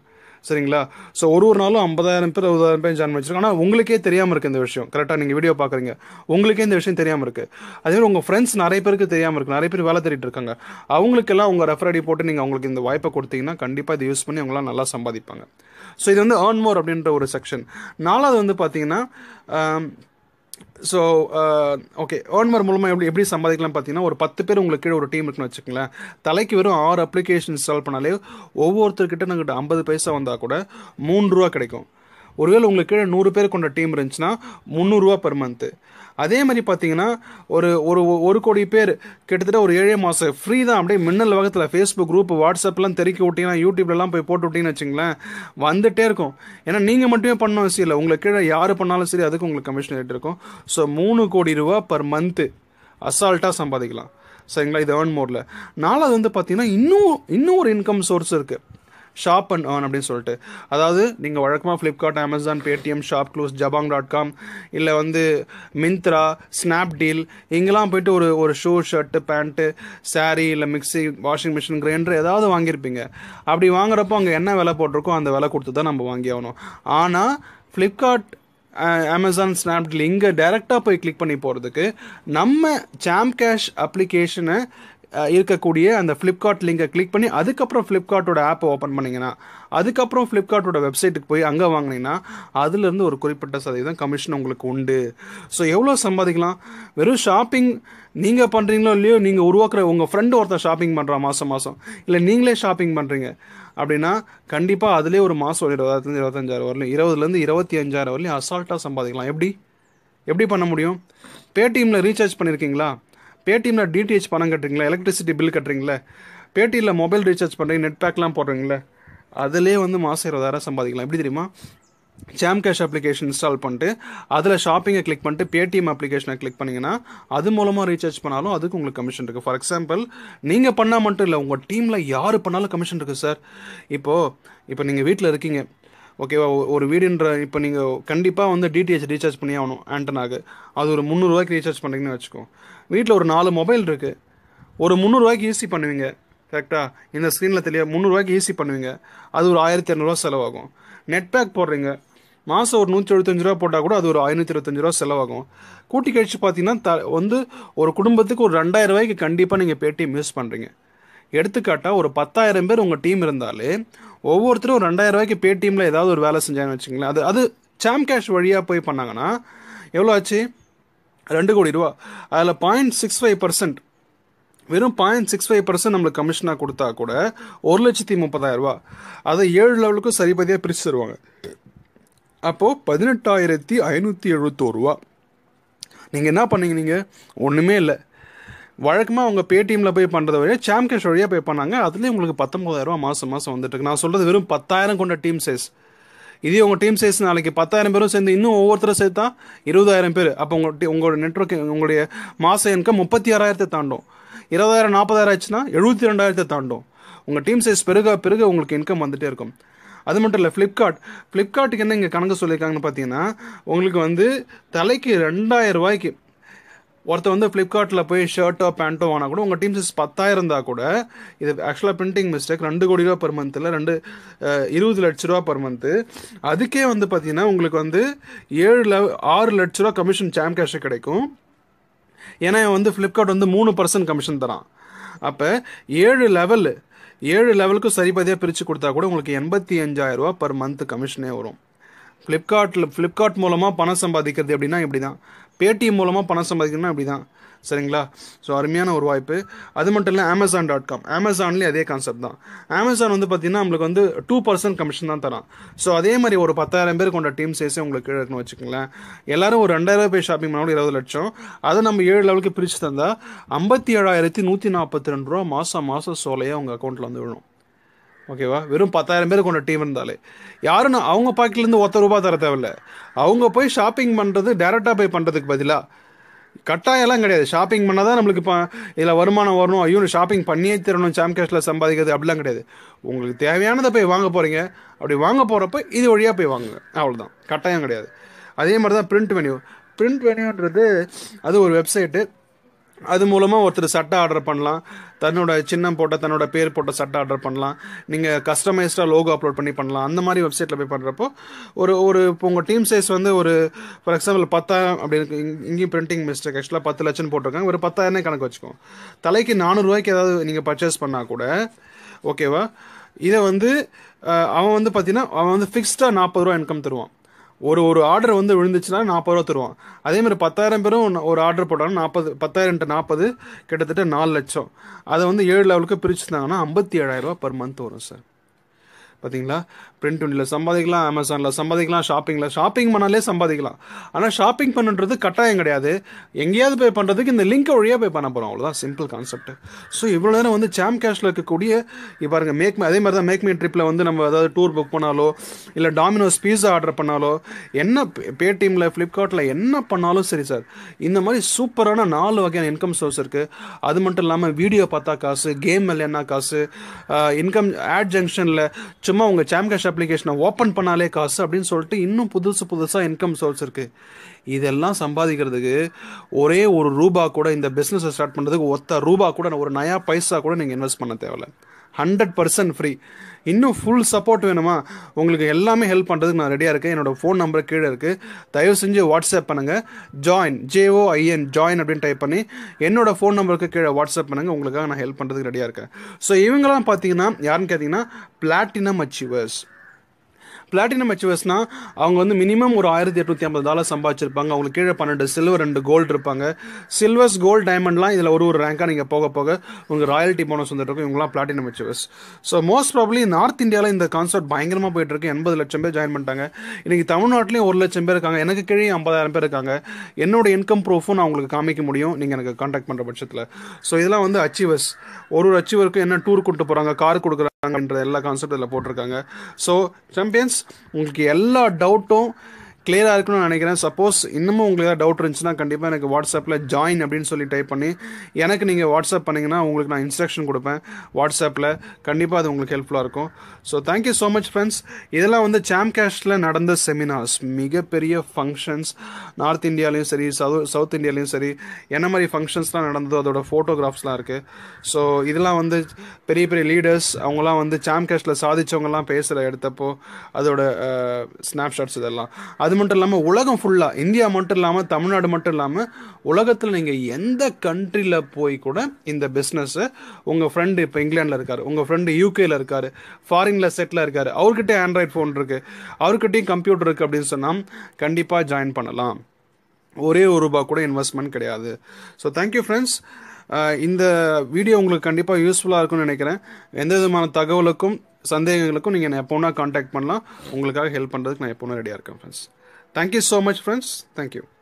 சரிங்களா ஸோ ஒரு ஒரு நாளும் ஐம்பதாயிரம் பேர் அறுபதாயிரம் பேர் ஜாயின் பண்ணிச்சிருக்கோம் ஆனால் உங்களுக்கே தெரியாமல் இருக்குது இந்த விஷயம் கரெக்டாக நீங்கள் வீடியோ பார்க்குறீங்க உங்களுக்கே இந்த விஷயம் தெரியாமல் இருக்குது அதேமாதிரி உங்கள் ஃப்ரெண்ட்ஸ் நிறைய பேருக்கு தெரியாமல் இருக்குது நிறைய பேர் வேலை தேடிட்டு இருக்காங்க அவங்களுக்கெல்லாம் உங்கள் ரெஃபர் ஐடி போட்டு நீங்கள் அவங்களுக்கு இந்த வாய்ப்பை கொடுத்தீங்கன்னா கண்டிப்பாக இதை யூஸ் பண்ணி அவங்களாம் நல்லா சம்பாதிப்பாங்க ஸோ இது வந்து ஏர்ன் மோர் அப்படின்ற ஒரு செக்ஷன் நாலாவது வந்து பார்த்தீங்கன்னா so um, okay earn more uh, மூலமாக எப்படி எப்படி சம்பாதிக்கலாம் பார்த்தீங்கன்னா ஒரு பத்து பேர் உங்களுக்கு கீழே ஒரு டீம் இருக்குன்னு வச்சுக்கோங்களேன் தலைக்கு வெறும் ஆறு அப்ளிகேஷன் இன்ஸ்டால் பண்ணாலே ஒவ்வொருத்தர்கிட்ட நாங்கள் ஐம்பது பைசா வந்தால் கூட மூணு ரூபா கிடைக்கும் ஒருவேளை உங்களுக்கு கீழே நூறு பேர் கொண்ட டீம் இருந்துச்சுன்னா முந்நூறுரூவா பெர் மந்த்து அதே மாதிரி பார்த்தீங்கன்னா ஒரு ஒரு ஒரு கோடி பேர் கிட்டத்தட்ட ஒரு ஏழே மாதம் ஃப்ரீ தான் அப்படியே மின்னல் வகத்தில் ஃபேஸ்புக் குரூப் வாட்ஸ்அப்லாம் தெரிவிக்க விட்டிங்கன்னா யூடியூப்லலாம் போய் போட்டு விட்டிங்கன்னு வச்சுங்களேன் வந்துகிட்டே இருக்கும் ஏன்னா நீங்கள் மட்டுமே பண்ண அவசியம் இல்லை உங்களை கீழே யார் பண்ணாலும் சரி அதுக்கு உங்களுக்கு கமிஷன் ரேட் இருக்கும் ஸோ மூணு கோடி ரூபா பர் மந்த்து அசால்ட்டாக சம்பாதிக்கலாம் சரிங்களா இது ஏர்ன் மோரில் நாலாவது வந்து பார்த்தீங்கன்னா இன்னும் இன்னும் ஒரு இன்கம் சோர்ஸ் இருக்குது ஷாப் அண்ட் ஏர்ன் அப்படின்னு சொல்லிட்டு அதாவது நீங்கள் வழக்கமாக Flipkart Amazon Paytm shop clues Jabong dot com இல்லை வந்து மிந்த்ரா ஸ்னாப்டீல் இங்கெல்லாம் போயிட்டு ஒரு ஒரு ஷூ ஷர்ட்டு பேண்ட்டு சாரி இல்லை மிக்சி வாஷிங் மிஷின் கிரைண்டர் ஏதாவது வாங்கியிருப்பீங்க அப்படி வாங்குறப்போ அங்கே என்ன விலை போட்டிருக்கோ அந்த விலை கொடுத்து தான் நம்ம வாங்கி ஆகணும் ஆனால் ஃப்ளிப்கார்ட் அமேசான் ஸ்னாப்டீல் இங்கே டைரெக்டாக போய் கிளிக் பண்ணி போகிறதுக்கு நம்ம சாம் கேஷ் அப்ளிகேஷனை இருக்கக்கூடிய அந்த ஃப்ளிப்கார்ட் லிங்கை கிளிக் பண்ணி அதுக்கப்புறம் ஃப்ளிப்கார்ட்டோட ஆப்பை ஓப்பன் பண்ணிங்கன்னா அதுக்கப்புறம் ஃப்ளிப்கார்ட்டோட வெப்சைட்டுக்கு போய் அங்கே வாங்கினீங்கன்னா அதுலேருந்து ஒரு குறிப்பிட்ட சதவீதம் கமிஷன் உங்களுக்கு உண்டு ஸோ எவ்வளோ சம்பாதிக்கலாம் வெறும் ஷாப்பிங் நீங்கள் பண்ணுறீங்களோ இல்லையோ நீங்கள் உருவாக்குற உங்கள் ஃப்ரெண்டு ஒருத்தர் ஷாப்பிங் பண்ணுறான் மாதம் மாதம் இல்லை நீங்களே ஷாப்பிங் பண்ணுறீங்க அப்படின்னா கண்டிப்பாக அதிலே ஒரு மாதம் ஒரு இருபதாயிரத்துலேருந்து இருபத்தஞ்சாயிரம் வரலையும் இருபதுலேருந்து இருபத்தி அஞ்சாயிரம் வரலையும் அசால்ட்டாக சம்பாதிக்கலாம் எப்படி எப்படி பண்ண முடியும் பேடிஎம்மில் ரீசார்ஜ் பண்ணியிருக்கீங்களா பேடிஎம்மில் டிடிஹெச் பணம் கட்டுறீங்களா எலக்ட்ரிசிட்டி பில் கட்டுறீங்களா பேடிஎம்ல மொபைல் ரீசார்ஜ் பண்ணுறீங்க நெட் பேக்லாம் போடுறீங்களா அதிலே வந்து மாதம் இருபதாயிரம் சம்பாதிக்கலாம் எப்படி தெரியுமா சாம் கேஷ் அப்ளிகேஷன் இன்ஸ்டால் பண்ணிட்டு அதில் ஷாப்பிங்கை கிளிக் பண்ணிட்டு பேடிஎம் அப்ளிகேஷனை கிளிக் பண்ணிங்கன்னா அது மூலமாக ரீசார்ஜ் பண்ணாலும் அதுக்கு உங்களுக்கு கமிஷன் இருக்குது ஃபார் எக்ஸாம்பிள் நீங்கள் பண்ணால் மட்டும் இல்லை உங்கள் டீமில் யார் பண்ணாலும் கமிஷன் இருக்குது சார் இப்போது இப்போ நீங்கள் வீட்டில் இருக்கீங்க ஓகேவா ஒரு வீடுன்ற இப்போ நீங்கள் கண்டிப்பாக வந்து டிடிஹெச் ரீசார்ஜ் பண்ணி ஆகணும் ஆண்டனாக அது ஒரு முந்நூறுரூவாய்க்கு ரீசார்ஜ் பண்ணுறீங்கன்னு வச்சுக்கோ வீட்டில் ஒரு நாலு மொபைல் இருக்குது ஒரு முந்நூறுவாய்க்கு ஈஸி பண்ணுவீங்க கரெக்டாக இந்த ஸ்க்ரீனில் தெரிய முந்நூறுரூவாய்க்கு ஈஸி பண்ணுவீங்க அது ஒரு ஆயிரத்தி இரநூறுவா செலவாகும் நெட் பேக் போடுறீங்க மாதம் ஒரு நூற்றி எழுபத்தஞ்சு ரூபா போட்டால் கூட அது ஒரு ஐநூற்றி இருபத்தஞ்சு ரூபா செலவாகும் கூட்டி கழிச்சு பார்த்தீங்கன்னா த வந்து ஒரு குடும்பத்துக்கு ஒரு ரெண்டாயிரம் ரூபாய்க்கு கண்டிப்பாக நீங்கள் பேடிஎம் யூஸ் பண்ணுறீங்க எடுத்துக்காட்டால் ஒரு பத்தாயிரம் பேர் உங்கள் டீம் இருந்தாலே ஒவ்வொருத்தரும் ஒரு ரெண்டாயிரம் ரூபாய்க்கு பேடிஎம்மில் ஏதாவது ஒரு வேலை செஞ்சாங்கன்னு வச்சுங்களேன் அது அது சாம் கேஷ் வழியாக போய் பண்ணாங்கன்னா எவ்வளோ ஆச்சு ரெண்டு கோடி ரூபா அதில் பாயிண்ட் சிக்ஸ் ஃபைவ் பர்சன்ட் வெறும் பாயிண்ட் சிக்ஸ் ஃபைவ் பர்சன்ட் நம்மளுக்கு கமிஷனாக கொடுத்தா கூட ஒரு லட்சத்தி முப்பதாயிரம் ரூபா அதை ஏழு லெவலுக்கும் சரிபதியாக பிரித்து தருவாங்க அப்போது பதினெட்டாயிரத்தி ஐநூற்றி எழுபத்தோரு ரூபா நீங்கள் என்ன பண்ணீங்க நீங்கள் ஒன்றுமே இல்லை வழக்கமாக அவங்க பேடிஎம்மில் போய் பண்ணுறத வழியாக சாம் கேஷ் வழியாக போய் பண்ணாங்க அதுலேயும் உங்களுக்கு பத்தொம்பதாயிரரூவா மாதம் மாதம் வந்துட்டுருக்கு நான் சொல்கிறது வெறும் பத்தாயிரம் கொண்ட டீம் சைஸ் இதே உங்கள் டீம் சைஸ் நாளைக்கு பத்தாயிரம் பேரும் சேர்ந்து இன்னும் ஒவ்வொருத்தரும் சேர்த்தா இருபதாயிரம் பேர் அப்போ உங்கள் உங்களோட நெட்ஒர்க் உங்களுடைய மாத இன்கம் முப்பத்தி ஆறாயிரத்தை தாண்டும் இருபதாயிரம் நாற்பதாயிரம் ஆச்சுன்னா எழுபத்தி ரெண்டாயிரத்தை தாண்டும் உங்கள் டீம் சைஸ் பெருக பெருக உங்களுக்கு இன்கம் வந்துகிட்டே இருக்கும் அது மட்டும் இல்லை ஃப்ளிப்கார்ட் ஃப்ளிப்கார்ட்டுக்கு என்ன இங்கே கணக்கு சொல்லியிருக்காங்கன்னு பார்த்தீங்கன்னா உங்களுக்கு வந்து தலைக்கு ரெண்டாயிரம் ரூபாய்க்கு ஒருத்தர் வந்து ஃப்ளிப்கார்ட்டில் போய் ஷர்ட்டோ பேண்ட்டோ வாங்க கூட உங்கள் டீம் சைஸ் பத்தாயிரம் இருந்தால் கூட இது ஆக்சுவலாக பிரிண்டிங் மிஸ்டேக் ரெண்டு கோடி ரூபா பெர் மந்த்தில் ரெண்டு இருபது லட்ச ரூபா பெர் மந்த்து அதுக்கே வந்து பார்த்தீங்கன்னா உங்களுக்கு வந்து ஏழு லெவ ஆறு லட்ச ரூபா கமிஷன் சாம் கேஷ் கிடைக்கும் ஏன்னா வந்து ஃப்ளிப்கார்ட் வந்து மூணு பர்சன்ட் கமிஷன் தரான் அப்போ ஏழு லெவல் ஏழு லெவலுக்கும் சரிபாதியாக பிரித்து கொடுத்தா கூட உங்களுக்கு எண்பத்தி அஞ்சாயிரரூபா பர் மந்த் கமிஷனே வரும் ஃப்ளிப்கார்ட்டில் ஃப்ளிப்கார்ட் மூலமாக பணம் சம்பாதிக்கிறது எப்படின்னா இப்படி தான் பேடிஎம் மூலமாக பணம் சம்பாதிக்கணும்னா அப்படி தான் சரிங்களா ஸோ அருமையான ஒரு வாய்ப்பு அது மட்டும் இல்லை அமேசான் டாட் காம் அமேசான்லேயும் அதே கான்செப்ட் தான் அமேசான் வந்து பார்த்தீங்கன்னா நம்மளுக்கு வந்து டூ பர்சன்ட் கமிஷன் தான் தரான் ஸோ அதே மாதிரி ஒரு பத்தாயிரம் பேர் கொண்ட டீம் சேஸே உங்களுக்கு கீழே இருக்குன்னு வச்சுக்கோங்களேன் எல்லாரும் ஒரு ரெண்டாயிரம் பேர் ஷாப்பிங் பண்ணாலும் இருபது லட்சம் அதை நம்ம ஏழு லெவலுக்கு பிரித்து தந்தால் ஐம்பத்தி ஏழாயிரத்தி நூற்றி நாற்பத்தி ரெண்டு ரூபா மாதம் மாதம் சோலையாக உங்கள் அக்கௌண்ட்டில் வந்து விழும் ஓகேவா வெறும் பத்தாயிரம் பேர் கொண்ட டீம் இருந்தாலே யாருன்னா அவங்க பாக்கிலேருந்து ஒத்த ரூபா தர தேவையில்ல அவங்க போய் ஷாப்பிங் பண்ணுறது டேரெக்டாக போய் பண்ணுறதுக்கு பதிலாக கட்டாயம்லாம் கிடையாது ஷாப்பிங் பண்ணால் தான் நம்மளுக்கு இப்போ இதில் வருமானம் வரணும் ஐயோ ஷாப்பிங் பண்ணியே தரணும் சாம் கேஷில் சம்பாதிக்கிறது அப்படிலாம் கிடையாது உங்களுக்கு தேவையானதை போய் வாங்க போகிறீங்க அப்படி வாங்க போகிறப்ப இது வழியாக போய் வாங்குங்க அவ்வளோதான் கட்டாயம் கிடையாது அதே மாதிரி தான் பிரிண்ட் வெனியூ பிரிண்ட் வெனியூன்றது அது ஒரு வெப்சைட்டு அது மூலமாக ஒருத்தர் சட்டை ஆர்டர் பண்ணலாம் தன்னோட சின்னம் போட்ட தன்னோட பேர் போட்ட சட்டை ஆர்டர் பண்ணலாம் நீங்கள் கஸ்டமைஸ்டாக லோகோ அப்லோட் பண்ணி பண்ணலாம் அந்த மாதிரி வெப்சைட்டில் போய் பண்ணுறப்போ ஒரு ஒரு இப்போ உங்கள் டீம் சைஸ் வந்து ஒரு ஃபார் எக்ஸாம்பிள் பத்தாயிரம் இருக்கு இங்கேயும் பிரிண்டிங் மிஸ்டேக் ஆக்சுவலாக பத்து லட்சம் போட்டிருக்காங்க ஒரு பத்தாயிரம் கணக்கு வச்சுக்கோம் தலைக்கு நானூறுரூவாய்க்கு ஏதாவது நீங்கள் பர்ச்சேஸ் பண்ணால் கூட ஓகேவா இதை வந்து அவன் வந்து பார்த்தீங்கன்னா அவன் வந்து ஃபிக்ஸ்டாக நாற்பது ரூபா இன்கம் தருவான் ஒரு ஒரு ஆர்டர் வந்து விழுந்துச்சுன்னா நாற்பது ரூபா தருவோம் அதே மாதிரி பத்தாயிரம் பேரும் ஒரு ஆர்டர் போட்டாலும் நாற்பது பத்தாயிரம் நாற்பது கிட்டத்தட்ட நாலு லட்சம் அதை வந்து ஏழு லெவலுக்கு பிரிச்சுருந்தாங்கன்னா ஐம்பத்தி ஏழாயிரம் ரூபா பர் மந்த் வரும் சார் பார்த்தீங்களா பிரிண்ட் ஒன்றில் சம்பாதிக்கலாம் அமேசானில் சம்பாதிக்கலாம் ஷாப்பிங்கில் ஷாப்பிங் பண்ணாலே சம்பாதிக்கலாம் ஆனால் ஷாப்பிங் பண்ணுன்றது கட்டாயம் கிடையாது எங்கேயாவது போய் பண்ணுறதுக்கு இந்த லிங்க் வழியாக போய் பண்ண போகிறோம் அவ்வளோதான் சிம்பிள் கான்செப்ட் ஸோ இவ்வளோ நேரம் வந்து சாம் கேஷில் இருக்கக்கூடிய இப்போ பாருங்க மேக் அதே மாதிரி தான் மேக்மே ட்ரிப்பில் வந்து நம்ம ஏதாவது டூர் புக் பண்ணாலோ இல்லை டாமினோஸ் பீஸா ஆர்டர் பண்ணாலோ என்ன பேடிஎம்மில் ஃப்ளிப்கார்ட்டில் என்ன பண்ணாலும் சரி சார் இந்த மாதிரி சூப்பரான நாலு வகையான இன்கம் சோர்ஸ் இருக்குது அது மட்டும் இல்லாமல் வீடியோ பார்த்தா காசு கேம் இல்லைன்னா காசு இன்கம் ஆட் ஜங்ஷனில் சும்மா உங்கள் சாம் கேஷ் அப்ளிகேஷனை ஓப்பன் பண்ணாலே காசு அப்படின்னு சொல்லிட்டு இன்னும் புதுசு புதுசாக இன்கம் சோர்ஸ் இருக்குது இதெல்லாம் சம்பாதிக்கிறதுக்கு ஒரே ஒரு ரூபா கூட இந்த பிஸ்னஸை ஸ்டார்ட் பண்ணுறதுக்கு ஒத்த ரூபா கூட ஒரு நயா பைசா கூட நீங்கள் இன்வெஸ்ட் பண்ண தேவையில்ல ஹண்ட்ரட் பர்சன்ட் ஃப்ரீ இன்னும் ஃபுல் சப்போர்ட் வேணுமா உங்களுக்கு எல்லாமே ஹெல்ப் பண்ணுறதுக்கு நான் ரெடியாக இருக்கேன் என்னோடய ஃபோன் நம்பர் கீழே இருக்குது தயவு செஞ்சு வாட்ஸ்அப் பண்ணுங்கள் ஜாயின் ஜேஓஐஎன் ஜாயின் அப்படின்னு டைப் பண்ணி என்னோடய ஃபோன் நம்பருக்கு கீழே வாட்ஸ்அப் பண்ணுங்கள் உங்களுக்காக நான் ஹெல்ப் பண்ணுறதுக்கு ரெடியாக இருக்கேன் ஸோ இவங்கெல்லாம் பார்த்தீங்கன்னா யாருன்னு கேட்டிங்கன்னா பிளாட்டினம் அச்சீவர்ஸ் பிளாட்டினம் அச்சீவர்ஸ்னால் அவங்க வந்து மினிமம் ஒரு ஆயிரத்தி எட்நூற்றி ஐம்பது டாலர் சம்பாதிச்சிருப்பாங்க அவங்களுக்கு கீழே பன்னெண்டு சில்வர் ரெண்டு கோல்டு இருப்பாங்க சில்வர்ஸ் கோல்டு டைமண்ட்லாம் இதில் ஒரு ஒரு ரேங்காக நீங்கள் போக போக உங்க ராயல்டி போனஸ் வந்துட்டு இருக்கும் இவங்களாம் platinum achievers so most probably north இந்தியாவில் இந்த கான்சர்ட் பயங்கரமாக போயிட்டு இருக்கு எண்பது லட்சம் பேர் ஜாயின் பண்ணிட்டாங்க இன்னைக்கு தமிழ்நாட்டிலையும் ஒரு லட்சம் பேர் இருக்காங்க எனக்கு கீழே ஐம்பதாயிரம் பேர் இருக்காங்க என்னோட இன்கம் ப்ரூஃபும் நான் உங்களுக்கு காமிக்க முடியும் நீங்கள் எனக்கு காண்டாக்ட் பண்ணுற பட்சத்தில் ஸோ இதெல்லாம் வந்து அச்சீவர்ஸ் ஒரு ஒரு அச்சீவருக்கும் என்ன டூர் கூப்பிட்டு போகிறாங்க கார் கொடுக்குறாங்க எல்லா கான்செப்ட் இதில் போட்டிருக்காங்க ஸோ சாம்பியன்ஸ் உங்களுக்கு எல்லா டவுட்டும் கிளியராக இருக்குன்னு நினைக்கிறேன் சப்போஸ் இன்னமும் உங்களுக்கு ஏதாவது டவுட் இருந்துச்சுன்னா கண்டிப்பாக எனக்கு வாட்ஸ்அப்பில் ஜாயின் அப்படின்னு சொல்லி டைப் பண்ணி எனக்கு நீங்கள் வாட்ஸ்அப் பண்ணிங்கன்னா உங்களுக்கு நான் இன்ஸ்ட்ரக்ஷன் கொடுப்பேன் வாட்ஸ்அப்பில் கண்டிப்பாக அது உங்களுக்கு ஹெல்ப்ஃபுல்லாக இருக்கும் so thank you so much friends இதெல்லாம் வந்து சாம் கேஷில் நடந்த செமினார்ஸ் மிகப்பெரிய ஃபங்க்ஷன்ஸ் நார்த் இந்தியாலையும் சரி சவுத் இந்தியாலையும் சரி என்ன மாதிரி ஃபங்க்ஷன்ஸ்லாம் நடந்ததோ அதோட ஃபோட்டோகிராஃப்ஸ்லாம் இருக்குது ஸோ இதெல்லாம் வந்து பெரிய பெரிய லீடர்ஸ் அவங்களாம் வந்து சாம் கேஷில் சாதித்தவங்கலாம் பேசுகிற எடுத்தப்போ அதோட ஸ்னாப்ஷாட்ஸ் இதெல்லாம் அது அது மட்டும் இல்லாமல் உலகம் ஃபுல்லாக இந்தியா மட்டும் இல்லாமல் தமிழ்நாடு மட்டும் இல்லாமல் உலகத்தில் நீங்கள் எந்த கண்ட்ரியில் போய் கூட இந்த பிஸ்னஸ்ஸை உங்கள் ஃப்ரெண்டு இப்போ இங்கிலாண்டில் இருக்கார் உங்கள் ஃப்ரெண்டு யூகேயில் இருக்கார் ஃபாரினில் செட்டில் இருக்கார் அவர்கிட்டே ஆண்ட்ராய்ட் ஃபோன் இருக்குது அவர்கிட்டயும் கம்ப்யூட்டர் இருக்குது அப்படின்னு சொன்னால் கண்டிப்பாக ஜாயின் பண்ணலாம் ஒரே ஒரு ரூபா கூட இன்வெஸ்ட்மெண்ட் கிடையாது ஸோ தேங்க்யூ ஃப்ரெண்ட்ஸ் இந்த வீடியோ உங்களுக்கு கண்டிப்பாக யூஸ்ஃபுல்லாக இருக்கும்னு நினைக்கிறேன் எந்த விதமான தகவலுக்கும் சந்தேகங்களுக்கும் நீங்கள் எப்போனா காண்டாக்ட் பண்ணலாம் உங்களுக்காக ஹெல்ப் பண்ணுறதுக்கு நான் எப்போனா ரெடியாக இருக்கேன் friends Thank you so much, friends. Thank you.